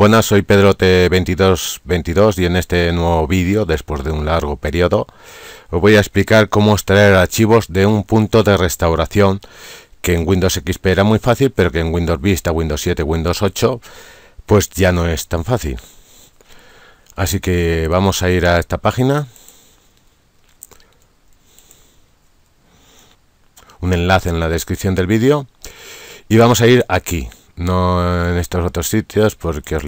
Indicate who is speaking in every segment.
Speaker 1: Buenas, soy Pedrote2222 y en este nuevo vídeo, después de un largo periodo, os voy a explicar cómo extraer archivos de un punto de restauración que en Windows XP era muy fácil, pero que en Windows Vista, Windows 7, Windows 8, pues ya no es tan fácil. Así que vamos a ir a esta página. Un enlace en la descripción del vídeo. Y vamos a ir aquí, no en estos otros sitios porque os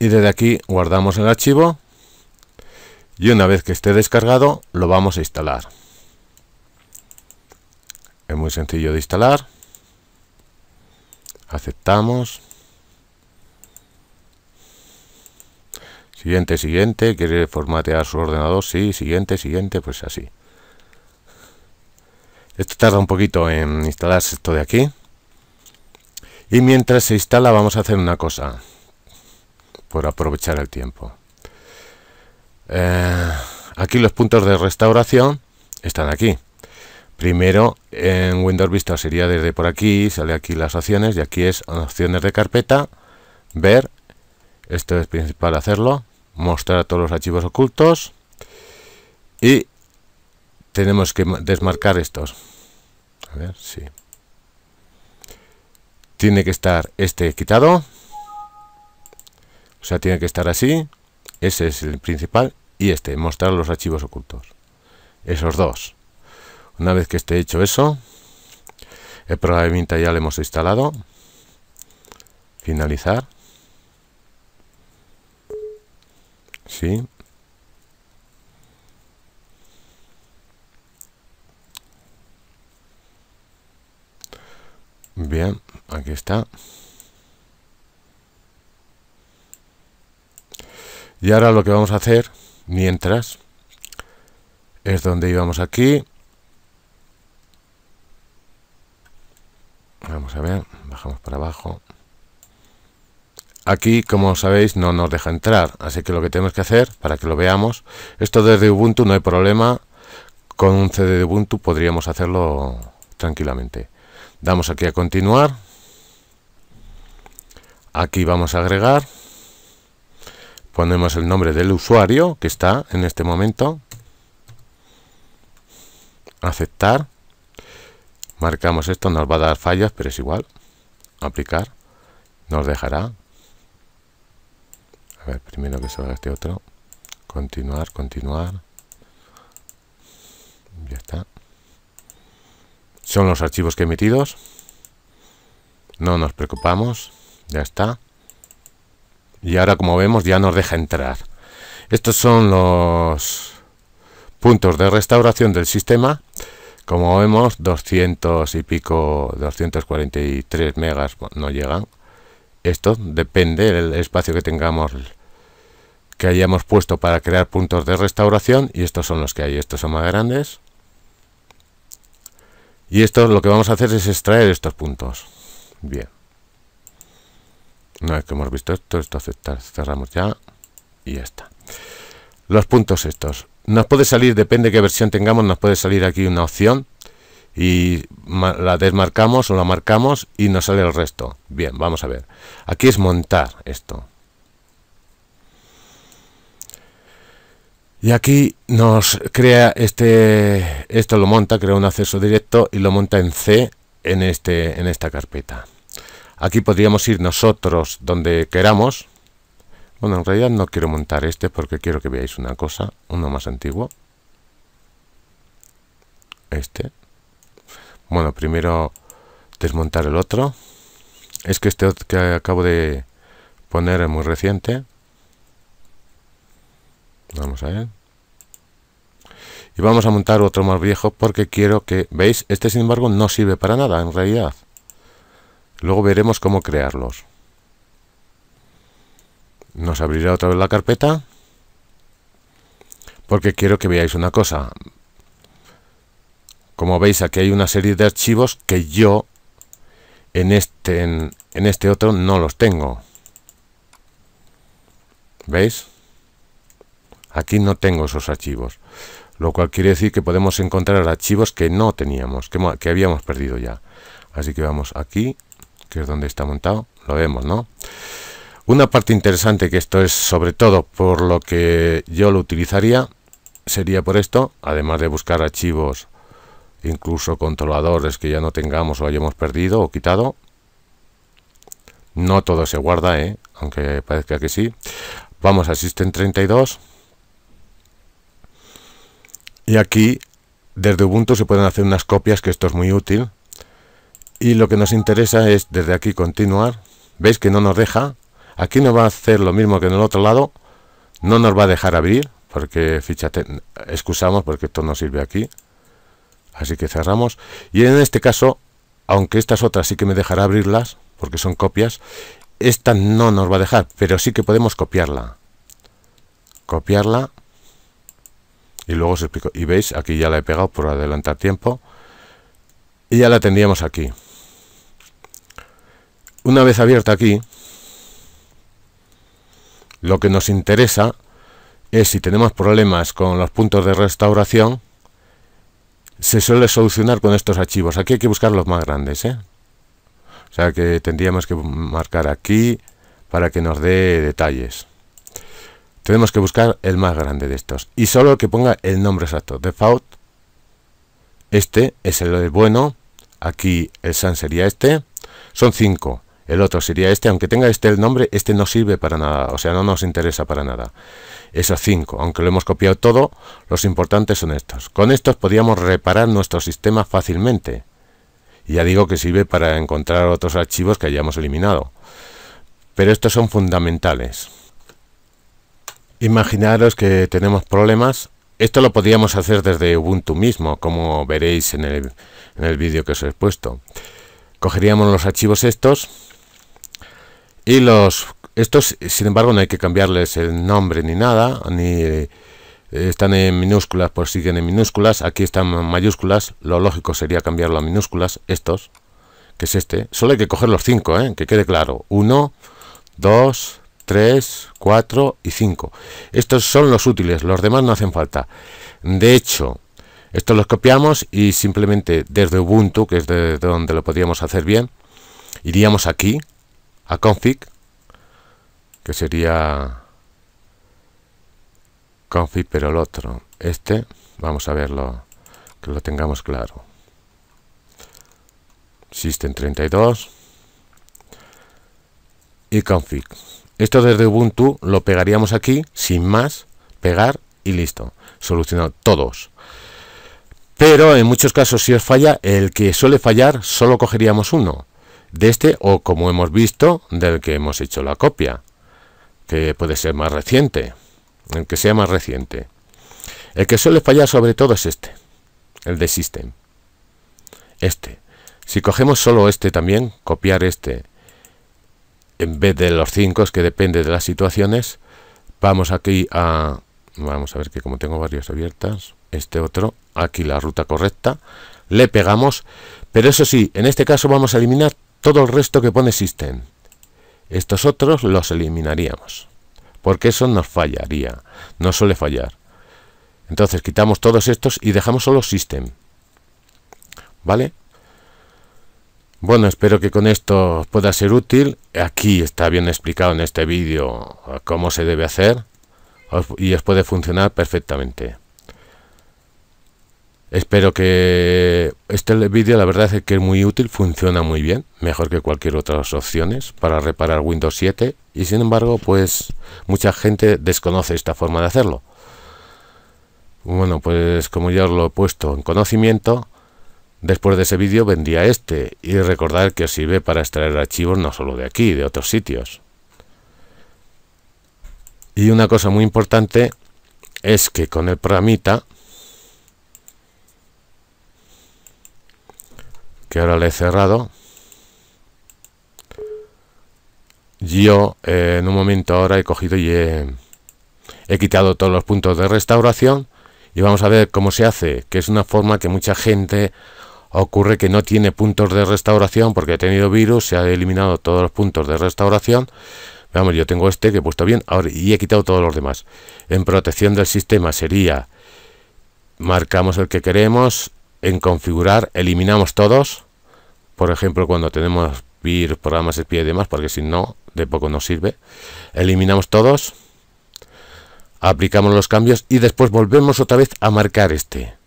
Speaker 1: y desde aquí guardamos el archivo y una vez que esté descargado lo vamos a instalar es muy sencillo de instalar aceptamos siguiente, siguiente, quiere formatear su ordenador, sí, siguiente, siguiente, pues así esto tarda un poquito en instalarse esto de aquí y mientras se instala vamos a hacer una cosa, por aprovechar el tiempo. Eh, aquí los puntos de restauración están aquí. Primero en Windows Vista sería desde por aquí, sale aquí las opciones y aquí es opciones de carpeta, ver, esto es principal hacerlo, mostrar todos los archivos ocultos y tenemos que desmarcar estos. A ver, sí tiene que estar este quitado. O sea, tiene que estar así. Ese es el principal. Y este, mostrar los archivos ocultos. Esos dos. Una vez que esté hecho eso, el programa programa ya lo hemos instalado. Finalizar. Sí. Bien, aquí está. Y ahora lo que vamos a hacer, mientras, es donde íbamos aquí. Vamos a ver, bajamos para abajo. Aquí, como sabéis, no nos deja entrar, así que lo que tenemos que hacer, para que lo veamos, esto desde Ubuntu no hay problema, con un CD de Ubuntu podríamos hacerlo tranquilamente. Damos aquí a continuar. Aquí vamos a agregar. Ponemos el nombre del usuario que está en este momento. Aceptar. Marcamos esto, nos va a dar fallas, pero es igual. Aplicar. Nos dejará. A ver, primero que salga este otro. Continuar, continuar. Ya está son los archivos que emitidos no nos preocupamos ya está y ahora como vemos ya nos deja entrar estos son los puntos de restauración del sistema como vemos 200 y pico 243 megas no llegan esto depende del espacio que tengamos que hayamos puesto para crear puntos de restauración y estos son los que hay estos son más grandes y esto lo que vamos a hacer es extraer estos puntos. Bien. Una vez que hemos visto esto, esto aceptar, cerramos ya y ya está. Los puntos estos. Nos puede salir, depende de qué versión tengamos, nos puede salir aquí una opción y la desmarcamos o la marcamos y nos sale el resto. Bien, vamos a ver. Aquí es montar esto. Y aquí nos crea este, esto lo monta, crea un acceso directo y lo monta en C en, este, en esta carpeta. Aquí podríamos ir nosotros donde queramos. Bueno, en realidad no quiero montar este porque quiero que veáis una cosa, uno más antiguo. Este. Bueno, primero desmontar el otro. Es que este que acabo de poner es muy reciente. Vamos a ver. Y vamos a montar otro más viejo porque quiero que... ¿Veis? Este sin embargo no sirve para nada en realidad. Luego veremos cómo crearlos. Nos abrirá otra vez la carpeta. Porque quiero que veáis una cosa. Como veis aquí hay una serie de archivos que yo en este, en este otro no los tengo. ¿Veis? Aquí no tengo esos archivos, lo cual quiere decir que podemos encontrar archivos que no teníamos, que, que habíamos perdido ya. Así que vamos aquí, que es donde está montado, lo vemos, ¿no? Una parte interesante que esto es sobre todo por lo que yo lo utilizaría sería por esto, además de buscar archivos, incluso controladores que ya no tengamos o hayamos perdido o quitado. No todo se guarda, ¿eh? aunque parezca que sí. Vamos a System32. Y aquí, desde Ubuntu se pueden hacer unas copias, que esto es muy útil. Y lo que nos interesa es, desde aquí, continuar. ¿Veis que no nos deja? Aquí nos va a hacer lo mismo que en el otro lado. No nos va a dejar abrir, porque, fíjate, excusamos porque esto no sirve aquí. Así que cerramos. Y en este caso, aunque estas otras sí que me dejará abrirlas, porque son copias, esta no nos va a dejar, pero sí que podemos copiarla. Copiarla y luego os explico. Y veis, aquí ya la he pegado por adelantar tiempo. Y ya la tendríamos aquí. Una vez abierta aquí, lo que nos interesa es si tenemos problemas con los puntos de restauración, se suele solucionar con estos archivos. Aquí hay que buscar los más grandes. ¿eh? O sea que tendríamos que marcar aquí para que nos dé detalles. Tenemos que buscar el más grande de estos. Y solo el que ponga el nombre exacto. Default. Este es el bueno. Aquí el San sería este. Son cinco. El otro sería este. Aunque tenga este el nombre, este no sirve para nada. O sea, no nos interesa para nada. Esos cinco. Aunque lo hemos copiado todo, los importantes son estos. Con estos podríamos reparar nuestro sistema fácilmente. Y ya digo que sirve para encontrar otros archivos que hayamos eliminado. Pero estos son fundamentales. Imaginaros que tenemos problemas. Esto lo podríamos hacer desde Ubuntu mismo, como veréis en el, vídeo que os he puesto. Cogeríamos los archivos estos y los... Estos, sin embargo, no hay que cambiarles el nombre ni nada, ni eh, están en minúsculas, pues siguen en minúsculas. Aquí están en mayúsculas. Lo lógico sería cambiarlo a minúsculas. Estos, que es este. Solo hay que coger los cinco, ¿eh? que quede claro. Uno, dos. 3, 4 y 5. Estos son los útiles, los demás no hacen falta. De hecho, estos los copiamos y simplemente desde Ubuntu, que es de donde lo podríamos hacer bien, iríamos aquí, a config, que sería config, pero el otro, este, vamos a verlo, que lo tengamos claro. System32 y config. Esto desde Ubuntu lo pegaríamos aquí, sin más, pegar y listo. Solucionado todos. Pero en muchos casos si os falla, el que suele fallar solo cogeríamos uno. De este o como hemos visto, del que hemos hecho la copia. Que puede ser más reciente. El que sea más reciente. El que suele fallar sobre todo es este. El de System. Este. Si cogemos solo este también, copiar este en vez de los 5, es que depende de las situaciones. Vamos aquí a... Vamos a ver que como tengo varias abiertas, este otro, aquí la ruta correcta, le pegamos, pero eso sí, en este caso vamos a eliminar todo el resto que pone system. Estos otros los eliminaríamos, porque eso nos fallaría, no suele fallar. Entonces quitamos todos estos y dejamos solo system. ¿Vale? Bueno, espero que con esto pueda ser útil. Aquí está bien explicado en este vídeo eh, cómo se debe hacer y os puede funcionar perfectamente. Espero que este vídeo la verdad es que es muy útil, funciona muy bien, mejor que cualquier otras opciones para reparar Windows 7 y sin embargo pues mucha gente desconoce esta forma de hacerlo. Bueno pues como ya os lo he puesto en conocimiento, Después de ese vídeo vendía este y recordar que sirve para extraer archivos no solo de aquí, de otros sitios. Y una cosa muy importante es que con el pramita que ahora le he cerrado, yo eh, en un momento ahora he cogido y he quitado todos los puntos de restauración y vamos a ver cómo se hace, que es una forma que mucha gente Ocurre que no tiene puntos de restauración porque ha tenido virus, se ha eliminado todos los puntos de restauración. Vamos, yo tengo este que he puesto bien ahora y he quitado todos los demás. En protección del sistema sería, marcamos el que queremos, en configurar, eliminamos todos. Por ejemplo, cuando tenemos virus, programas espía y demás, porque si no, de poco nos sirve. Eliminamos todos, aplicamos los cambios y después volvemos otra vez a marcar este.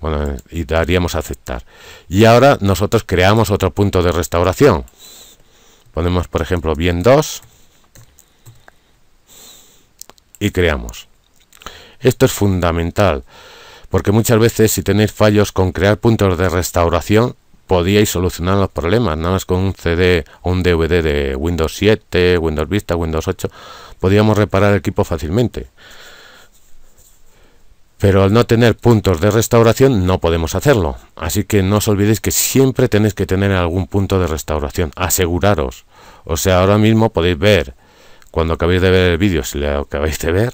Speaker 1: Bueno, y daríamos a aceptar. Y ahora nosotros creamos otro punto de restauración. Ponemos, por ejemplo, bien 2 y creamos. Esto es fundamental, porque muchas veces si tenéis fallos con crear puntos de restauración, podíais solucionar los problemas, nada más con un CD o un DVD de Windows 7, Windows Vista, Windows 8, podíamos reparar el equipo fácilmente. Pero al no tener puntos de restauración no podemos hacerlo. Así que no os olvidéis que siempre tenéis que tener algún punto de restauración. Aseguraros. O sea, ahora mismo podéis ver, cuando acabéis de ver el vídeo, si lo acabáis de ver,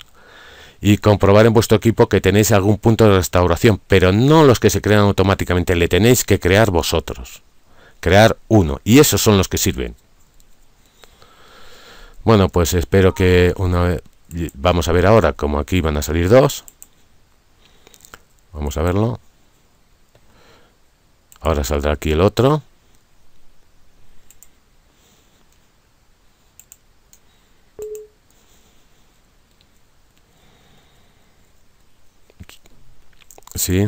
Speaker 1: y comprobar en vuestro equipo que tenéis algún punto de restauración. Pero no los que se crean automáticamente, le tenéis que crear vosotros. Crear uno. Y esos son los que sirven. Bueno, pues espero que una vez... Vamos a ver ahora, como aquí van a salir dos. Vamos a verlo. Ahora saldrá aquí el otro. Sí.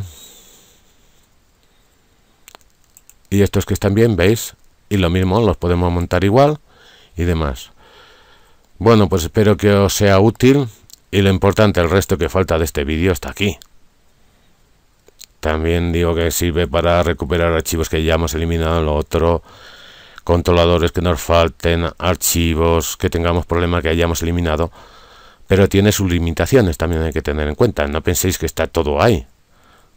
Speaker 1: Y estos que están bien, ¿veis? Y lo mismo, los podemos montar igual y demás. Bueno, pues espero que os sea útil. Y lo importante, el resto que falta de este vídeo está aquí. También digo que sirve para recuperar archivos que ya hemos eliminado en lo otro, controladores que nos falten, archivos que tengamos problemas que hayamos eliminado, pero tiene sus limitaciones, también hay que tener en cuenta. No penséis que está todo ahí,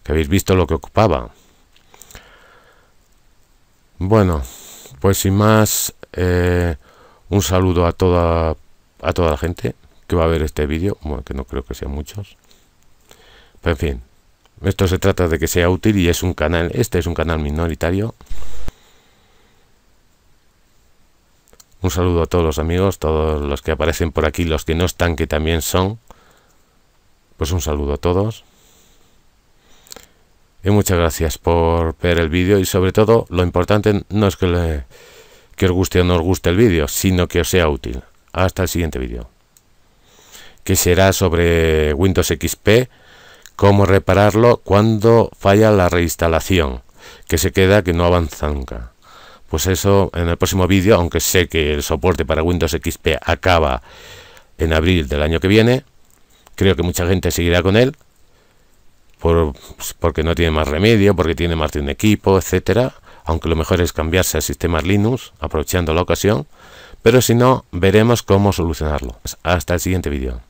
Speaker 1: que habéis visto lo que ocupaba. Bueno, pues sin más, eh, un saludo a toda, a toda la gente que va a ver este vídeo, bueno, que no creo que sean muchos. Pero en fin, esto se trata de que sea útil y es un canal, este es un canal minoritario. Un saludo a todos los amigos, todos los que aparecen por aquí, los que no están, que también son. Pues un saludo a todos. Y muchas gracias por ver el vídeo y sobre todo lo importante no es que, que os guste o no os guste el vídeo, sino que os sea útil. Hasta el siguiente vídeo. Que será sobre Windows XP cómo repararlo cuando falla la reinstalación, que se queda que no avanza nunca. Pues eso en el próximo vídeo, aunque sé que el soporte para Windows XP acaba en abril del año que viene, creo que mucha gente seguirá con él, por, pues, porque no tiene más remedio, porque tiene más de un equipo, etcétera. Aunque lo mejor es cambiarse a sistemas Linux, aprovechando la ocasión. Pero si no, veremos cómo solucionarlo. Hasta el siguiente vídeo.